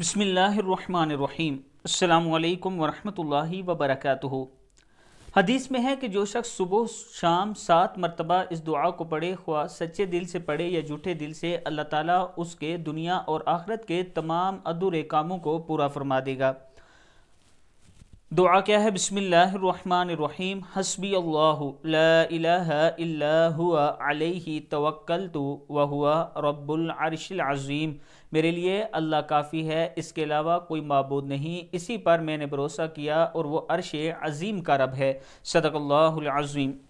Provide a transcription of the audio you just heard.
بسم اللہ الرحمن الرحیم السلام علیکم ورحمۃ اللہ وبرکاتہ حدیث میں ہے کہ جو شخص صبح شام سات مرتبہ اس دعا کو پڑھے خواہ سچے دل سے پڑھے یا جھوٹے دل سے اللہ تعالیٰ اس کے دنیا اور آخرت کے تمام ادھورے کاموں کو پورا فرما دے گا دعا کیا ہے بسم اللہ الرحمن الرحیم حسبی اللہ لا الہ الا ہوا علیہ توکلت وہو رب العرش العظیم میرے لیے اللہ کافی ہے اس کے علاوہ کوئی معبود نہیں اسی پر میں نے بھروسہ کیا اور وہ عرش عظیم کا رب ہے صدق اللہ العظیم